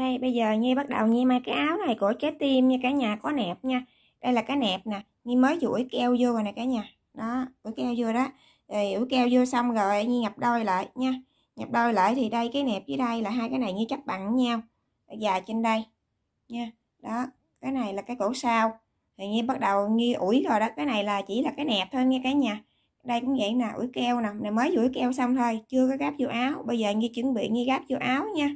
đây bây giờ Nhi bắt đầu Nhi may cái áo này của trái tim nha cả nhà có nẹp nha đây là cái nẹp nè Nhi mới duỗi keo vô rồi nè cả nhà đó duỗi keo vô đó rồi duỗi keo vô xong rồi Nhi nhập đôi lại nha nhập đôi lại thì đây cái nẹp dưới đây là hai cái này như chấp bằng nhau dài trên đây nha đó cái này là cái cổ sau thì Nhi bắt đầu Nhi ủi rồi đó cái này là chỉ là cái nẹp thôi nha cả nhà đây cũng vậy nè ủi keo nè này mới ủi keo xong thôi chưa có gáp vô áo bây giờ Nhi chuẩn bị Nhi gáp vô áo nha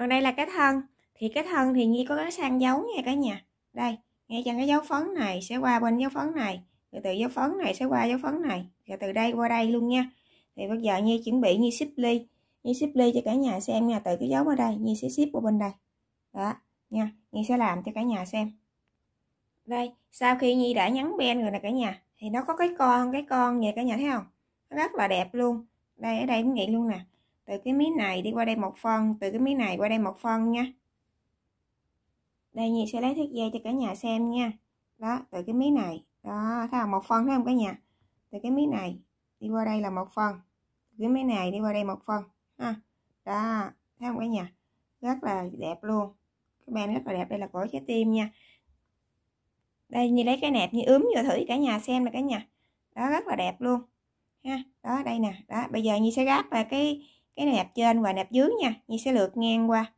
còn đây là cái thân thì cái thân thì nhi có cái sang dấu nha cả nhà đây ngay chân cái dấu phấn này sẽ qua bên dấu phấn này rồi từ dấu phấn này sẽ qua dấu phấn này rồi từ đây qua đây luôn nha thì bây giờ nhi chuẩn bị nhi ship ly nhi ship ly cho cả nhà xem nha từ cái dấu ở đây nhi sẽ ship qua bên đây đó nha nhi sẽ làm cho cả nhà xem đây sau khi nhi đã nhắn ben rồi nè cả nhà thì nó có cái con cái con vậy cả nhà thấy không rất là đẹp luôn đây ở đây cũng vậy luôn nè từ cái miếng này đi qua đây một phân từ cái miếng này qua đây một phân nha đây nhi sẽ lấy thước dây cho cả nhà xem nha đó từ cái miếng này đó thấy không một phân thấy không cả nhà từ cái miếng này đi qua đây là một phân từ cái miếng này đi qua đây một phân ha đó thấy không cả nhà rất là đẹp luôn cái bạn rất là đẹp đây là cổ trái tim nha đây như lấy cái nẹp như ướm vừa thử cả nhà xem là cả nhà đó rất là đẹp luôn ha đó đây nè đó bây giờ như sẽ gáp vào cái cái này đẹp trên và đẹp dưới nha Nhi sẽ lượt ngang qua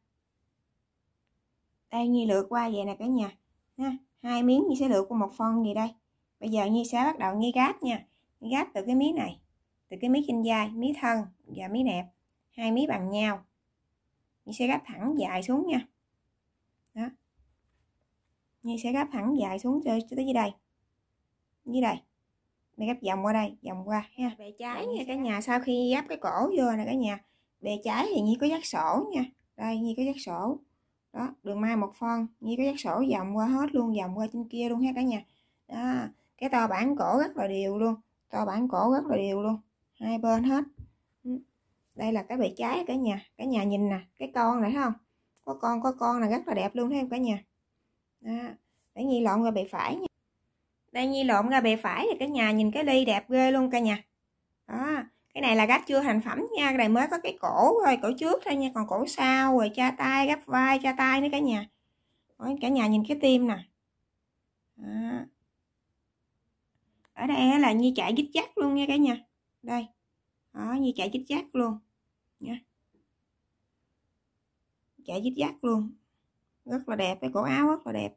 đây Nhi lượt qua vậy nè cả nhà ha hai miếng Nhi sẽ lượt qua một phân gì đây bây giờ Nhi sẽ bắt đầu Nhi gáp nha Nhi gáp từ cái miếng này từ cái miếng trên vai miếng thân và miếng nẹp hai miếng bằng nhau Nhi sẽ gáp thẳng dài xuống nha đó Nhi sẽ gáp thẳng dài xuống cho, tới dưới đây dưới đây mày gấp vòng qua đây vòng qua ha về trái nha cả nhà sau khi gấp cái cổ vô nè cả nhà bề trái thì nhi có dắt sổ nha đây nhi có dắt sổ đó đường mai một phân nhi có dắt sổ vòng qua hết luôn vòng qua trên kia luôn hết cả nhà đó cái to bản cổ rất là đều luôn to bản cổ rất là đều luôn hai bên hết ừ. đây là cái bề trái cả nhà cả nhà nhìn nè cái con này thấy không có con có con là rất là đẹp luôn thấy không cả nhà đó. để nhi lộn ra bề phải nha đây nhi lộn ra bề phải thì cả nhà nhìn cái ly đẹp ghê luôn cả nhà đó cái này là gáp chưa thành phẩm nha cái này mới có cái cổ thôi cổ trước thôi nha còn cổ sau rồi cha tay gấp vai cha tay nữa cả nhà cả nhà nhìn cái tim nè à. ở đây là như chạy dít chắc luôn nha cả nhà đây đó như chạy dít chắc luôn nha chạy dít dắt luôn rất là đẹp cái cổ áo rất là đẹp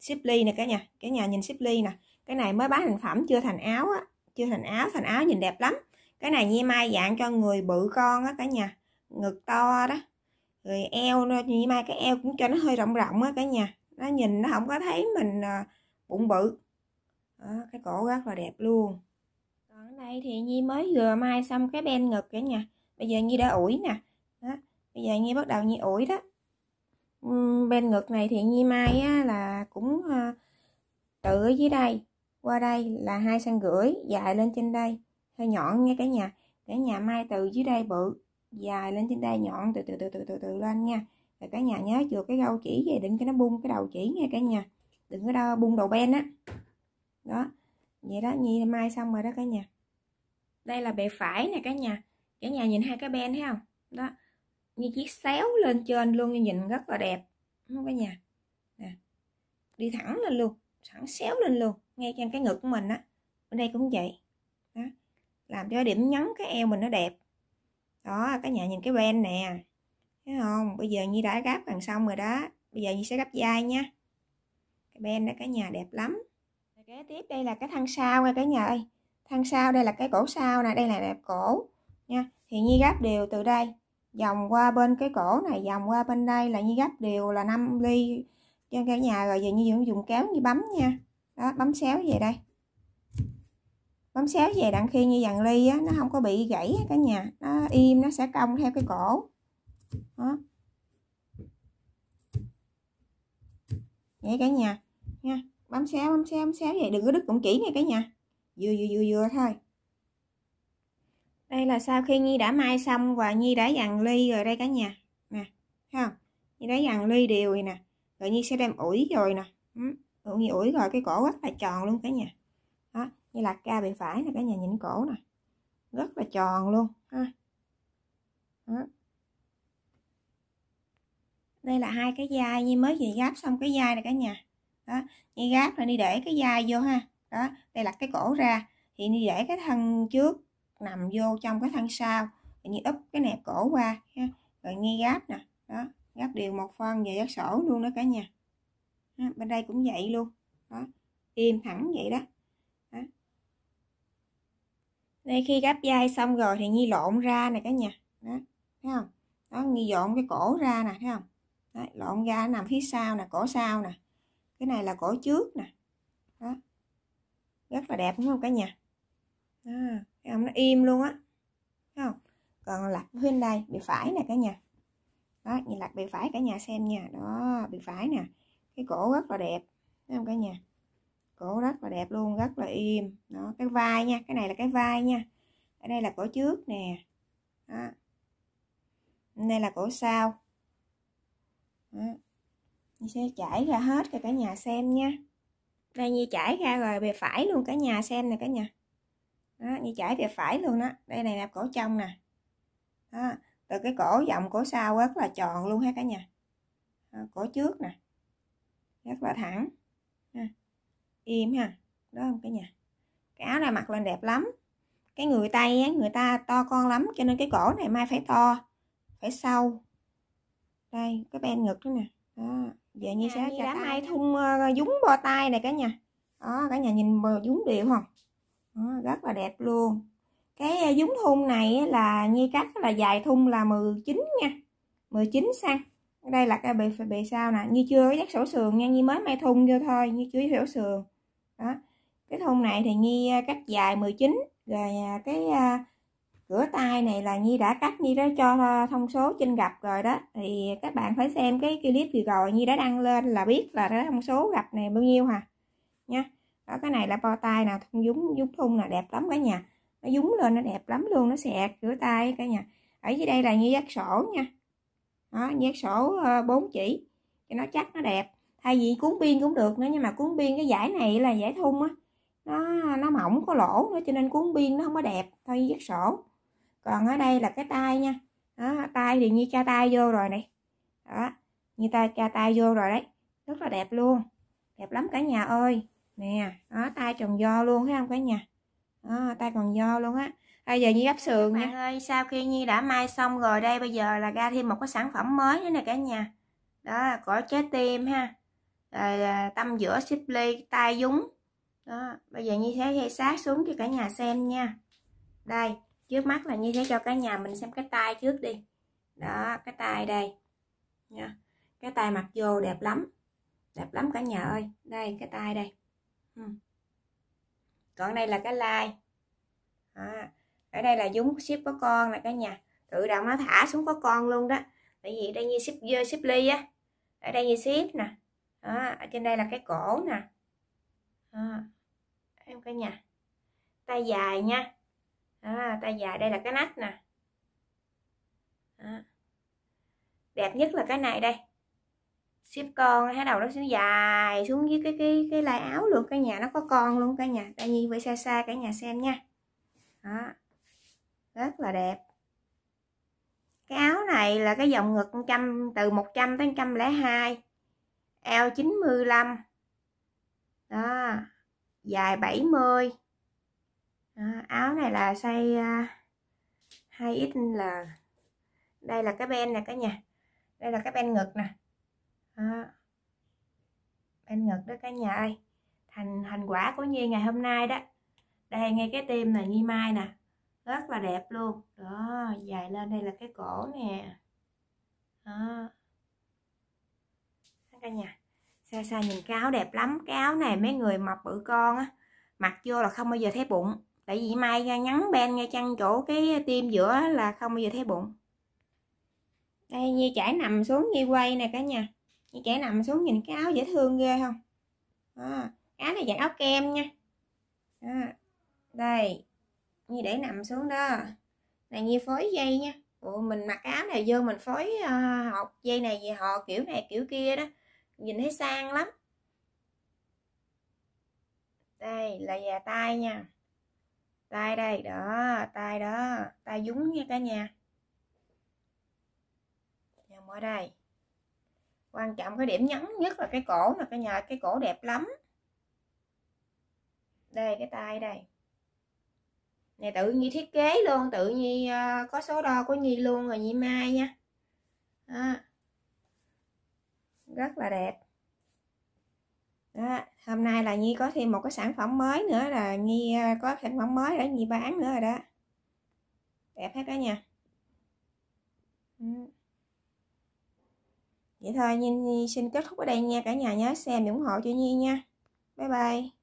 ship ly nè cả nhà cả nhà nhìn ship ly nè cái này mới bán thành phẩm chưa thành áo á chưa thành áo thành áo nhìn đẹp lắm cái này nhi mai dạng cho người bự con á cả nhà ngực to đó rồi eo nhi mai cái eo cũng cho nó hơi rộng rộng á cả nhà nó nhìn nó không có thấy mình à, bụng bự đó, cái cổ rất là đẹp luôn còn ở đây thì nhi mới vừa mai xong cái ben ngực cả nhà bây giờ nhi đã ủi nè đó. bây giờ nhi bắt đầu nhi ủi đó bên ngực này thì nhi mai á, là cũng à, tự ở dưới đây qua đây là hai xăng rưỡi dài lên trên đây hơi nhọn nha cả nhà cả nhà mai từ dưới đây bự dài lên trên đây nhọn từ từ từ từ từ từ lên nha rồi cả nhà nhớ chừa cái gâu chỉ về đừng cho nó bung cái đầu chỉ nha cả nhà đừng có đâu bung đầu ben á đó. đó vậy đó nhi mai xong rồi đó cả nhà đây là bề phải nè cả nhà cả nhà nhìn hai cái ben thấy không đó như chiếc xéo lên trên luôn nhìn rất là đẹp đúng không cả nhà nè. đi thẳng lên luôn thẳng xéo lên luôn ngay trên cái ngực của mình á bên đây cũng vậy làm cho điểm nhấn cái eo mình nó đẹp đó cái nhà nhìn cái ven nè thấy không bây giờ nhi đã gáp gần xong rồi đó bây giờ nhi sẽ gấp dai nha cái ben đó cái nhà đẹp lắm kế tiếp đây là cái thân sau nha cả nhà ơi thân sau đây là cái cổ sau nè đây là đẹp cổ nha thì nhi gấp đều từ đây vòng qua bên cái cổ này vòng qua bên đây là nhi gấp đều là 5 ly cho cả nhà rồi giờ nhi dùng kéo như bấm nha đó bấm xéo về đây bấm xéo về đặng khi như dàn ly á, nó không có bị gãy cả nhà nó im nó sẽ cong theo cái cổ đó vậy cả nhà nha bấm xéo bấm xéo bấm xéo vậy đừng có đứt cũng chỉ nha cả nhà vừa vừa vừa vừa thôi đây là sau khi nhi đã may xong và nhi đã dàn ly rồi đây cả nhà nè thấy không nhi đã dàn ly đều rồi nè rồi nhi sẽ đem ủi rồi nè ừ, ủi rồi cái cổ rất là tròn luôn cả nhà như là ca bên phải nè cả nhà nhìn cổ nè rất là tròn luôn ha Đó. đây là hai cái dai như mới vừa gáp xong cái dai này cả nhà đó như gáp là đi để cái dai vô ha đó đây là cái cổ ra thì đi để cái thân trước nằm vô trong cái thân sau rồi như úp cái nẹp cổ qua ha. rồi nghi gáp nè đó gáp đều một phân về giác sổ luôn đó cả nhà ha. bên đây cũng vậy luôn đó im thẳng vậy đó đây khi gấp dây xong rồi thì nhi lộn ra nè cả nhà đó thấy không đó nhi dọn cái cổ ra nè thấy không đó, lộn ra nằm phía sau nè cổ sau nè cái này là cổ trước nè đó rất là đẹp đúng không cả nhà đó, thấy không nó im luôn á thấy không còn lặt bên đây bị phải nè cả nhà đó nhìn lặt bị phải cả nhà xem nha đó bị phải nè cái cổ rất là đẹp thấy không cả nhà cổ rất là đẹp luôn rất là im đó cái vai nha cái này là cái vai nha ở đây là cổ trước nè đó. đây là cổ sau đó. sẽ chảy ra hết cho cả nhà xem nha đây như chảy ra rồi về phải luôn cả nhà xem nè cả nhà đó, Nhi chảy về phải luôn đó đây này là cổ trong nè đó. từ cái cổ vòng cổ sau rất là tròn luôn ha cả nhà đó, cổ trước nè rất là thẳng nè im ha đó không cả nhà cái áo này mặc lên đẹp lắm cái người tây ấy, người ta to con lắm cho nên cái cổ này mai phải to phải sâu đây cái ben ngực đó nè đó về như sẽ dạ, đã mai thun uh, dúng bo tay này cả nhà đó cả nhà nhìn bờ dúng điệu không đó, rất là đẹp luôn cái ờ, dúng thun này là như cắt là dài thun là 19 nha 19 cm đây là cái bề bề sau nè như chưa có dắt sổ sườn nha như mới may thun vô thôi như chưa sổ sườn đó cái thun này thì nhi à, cắt dài 19 rồi à, cái à, cửa tay này là nhi đã cắt nhi đã cho thông số trên gặp rồi đó thì các bạn phải xem cái clip vừa rồi nhi đã đăng lên là biết là cái thông số gặp này bao nhiêu hà nha đó cái này là bao tay nè thun dúng dúng thun là đẹp lắm cả nhà nó dúng lên nó đẹp lắm luôn nó xẹt cửa tay cả nhà ở dưới đây là như dắt sổ nha đó, nhét sổ ờ, bốn chỉ cho nó chắc nó đẹp thay vì cuốn biên cũng được nữa nhưng mà cuốn biên cái giải này là giải thun á nó nó mỏng có lỗ nữa cho nên cuốn biên nó không có đẹp thôi nhét sổ còn ở đây là cái tay nha tay thì như cha tay vô rồi này đó như tay cha tay vô rồi đấy rất là đẹp luôn đẹp lắm cả nhà ơi nè đó tay tròn do luôn thấy không cả nhà à, ờ, tay còn do luôn á bây à, giờ nhi gấp sườn nha ơi sau khi nhi đã may xong rồi đây bây giờ là ra thêm một cái sản phẩm mới nữa nè cả nhà đó là cỏ trái tim ha rồi là tâm giữa xếp ly tay dúng đó bây giờ nhi thế hay sát xuống cho cả nhà xem nha đây trước mắt là như thế cho cả nhà mình xem cái tay trước đi đó cái tay đây nha cái tay mặc vô đẹp lắm đẹp lắm cả nhà ơi đây cái tay đây ừ còn đây là cái like à, ở đây là dúng ship có con này cả nhà tự động nó thả xuống có con luôn đó tại vì đây như ship dơ ship ly á ở đây như ship nè đó, ở trên đây là cái cổ nè à, em cả nhà tay dài nha à, tay dài đây là cái nách nè à. đẹp nhất là cái này đây ship con hái đầu nó sẽ dài xuống dưới cái cái cái lai áo luôn cả nhà nó có con luôn cả nhà tại nhi với xa xa cả nhà xem nha đó. rất là đẹp cái áo này là cái dòng ngực trăm từ 100 tới 102 eo 95 đó dài 70 đó. áo này là size 2 à, xl đây là cái ben nè cả nhà đây là cái ben ngực nè à, bên ngực đó cả nhà ơi thành thành quả của nhi ngày hôm nay đó đây ngay cái tim này nhi mai nè rất là đẹp luôn đó dài lên đây là cái cổ nè đó cả nhà xa xa nhìn cái áo đẹp lắm cái áo này mấy người mập bự con á mặc vô là không bao giờ thấy bụng tại vì mai ra ngắn ben ngay chăn chỗ cái tim giữa là không bao giờ thấy bụng đây nhi chải nằm xuống nhi quay nè cả nhà như trẻ nằm xuống nhìn cái áo dễ thương ghê không à, áo này dạng áo kem nha à, đây như để nằm xuống đó này như phối dây nha Ủa, mình mặc áo này vô mình phối uh, ờ, hột dây này gì họ kiểu này kiểu kia đó nhìn thấy sang lắm đây là già tay nha tay đây đó tay đó tay dúng nha cả nhà nhầm ở đây quan trọng cái điểm nhấn nhất là cái cổ là cái nhà cái cổ đẹp lắm đây cái tay đây này tự nhi thiết kế luôn tự nhi uh, có số đo của nhi luôn rồi nhi mai nha à. rất là đẹp đó. hôm nay là nhi có thêm một cái sản phẩm mới nữa là nhi à, có sản phẩm mới để nhi bán nữa rồi đó đẹp hết đó nha ừ vậy thôi Nhi, xin kết thúc ở đây nha cả nhà nhớ xem ủng hộ cho Nhi nha bye bye